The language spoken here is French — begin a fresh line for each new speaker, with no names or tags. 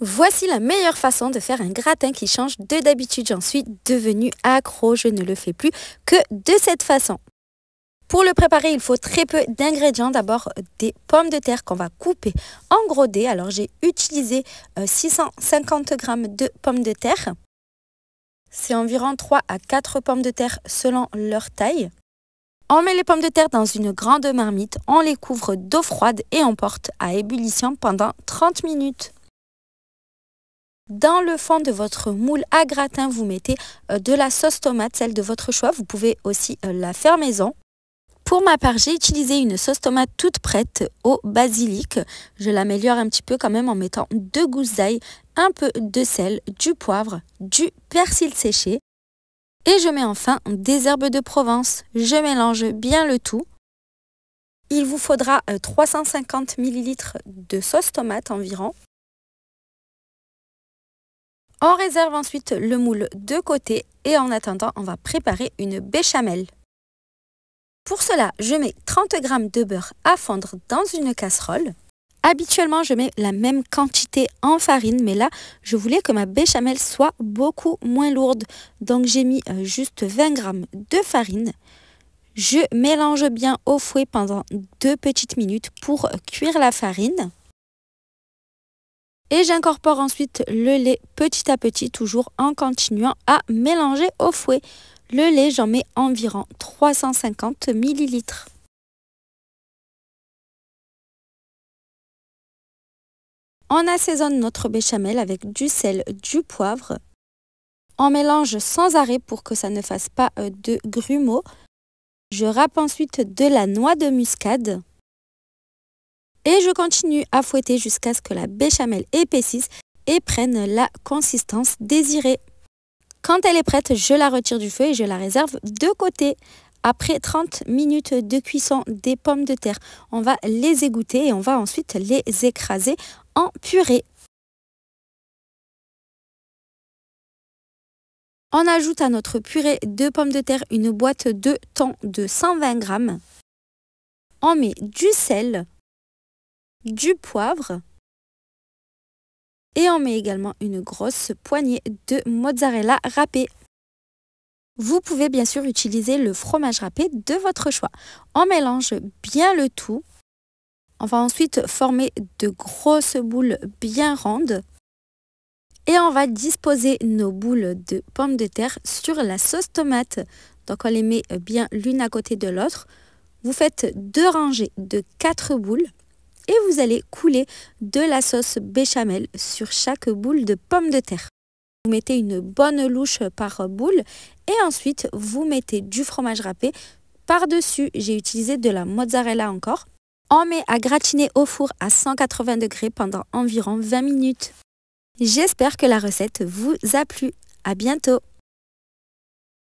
Voici la meilleure façon de faire un gratin qui change de d'habitude. J'en suis devenue accro, je ne le fais plus que de cette façon. Pour le préparer, il faut très peu d'ingrédients. D'abord, des pommes de terre qu'on va couper en gros dés. Alors, j'ai utilisé 650 euh, g de pommes de terre. C'est environ 3 à 4 pommes de terre selon leur taille. On met les pommes de terre dans une grande marmite, on les couvre d'eau froide et on porte à ébullition pendant 30 minutes. Dans le fond de votre moule à gratin, vous mettez euh, de la sauce tomate, celle de votre choix. Vous pouvez aussi euh, la faire maison. Pour ma part, j'ai utilisé une sauce tomate toute prête au basilic. Je l'améliore un petit peu quand même en mettant deux gousses d'ail, un peu de sel, du poivre, du persil séché. Et je mets enfin des herbes de Provence. Je mélange bien le tout. Il vous faudra 350 euh, ml de sauce tomate environ. On réserve ensuite le moule de côté et en attendant, on va préparer une béchamel. Pour cela, je mets 30 g de beurre à fondre dans une casserole. Habituellement, je mets la même quantité en farine, mais là, je voulais que ma béchamel soit beaucoup moins lourde. Donc, j'ai mis euh, juste 20 g de farine. Je mélange bien au fouet pendant deux petites minutes pour euh, cuire la farine. Et j'incorpore ensuite le lait petit à petit, toujours en continuant à mélanger au fouet. Le lait, j'en mets environ 350 ml.
On assaisonne notre
béchamel avec du sel, du poivre. On mélange sans arrêt pour que ça ne fasse pas euh, de grumeaux. Je râpe ensuite de la noix de muscade. Et je continue à fouetter jusqu'à ce que la béchamel épaississe et prenne la consistance désirée. Quand elle est prête, je la retire du feu et je la réserve de côté. Après 30 minutes de cuisson des pommes de terre, on va les égoutter et on va ensuite les écraser en purée.
On ajoute à notre purée de pommes de terre une boîte de thon de 120 g. On met du sel, du poivre.
Et on met également une grosse poignée de mozzarella râpée. Vous pouvez bien sûr utiliser le fromage râpé de votre choix. On mélange bien le tout. On va ensuite former de grosses boules bien rondes. Et on va disposer nos boules de pommes de terre sur la sauce tomate. Donc on les met bien l'une à côté de l'autre. Vous faites deux rangées de quatre boules et vous allez couler de la sauce béchamel sur chaque boule de pommes de terre. Vous mettez une bonne louche par boule et ensuite vous mettez du fromage râpé par-dessus. J'ai utilisé de la mozzarella encore. On met à gratiner au four à 180 degrés pendant environ 20 minutes. J'espère que la recette vous a plu. À bientôt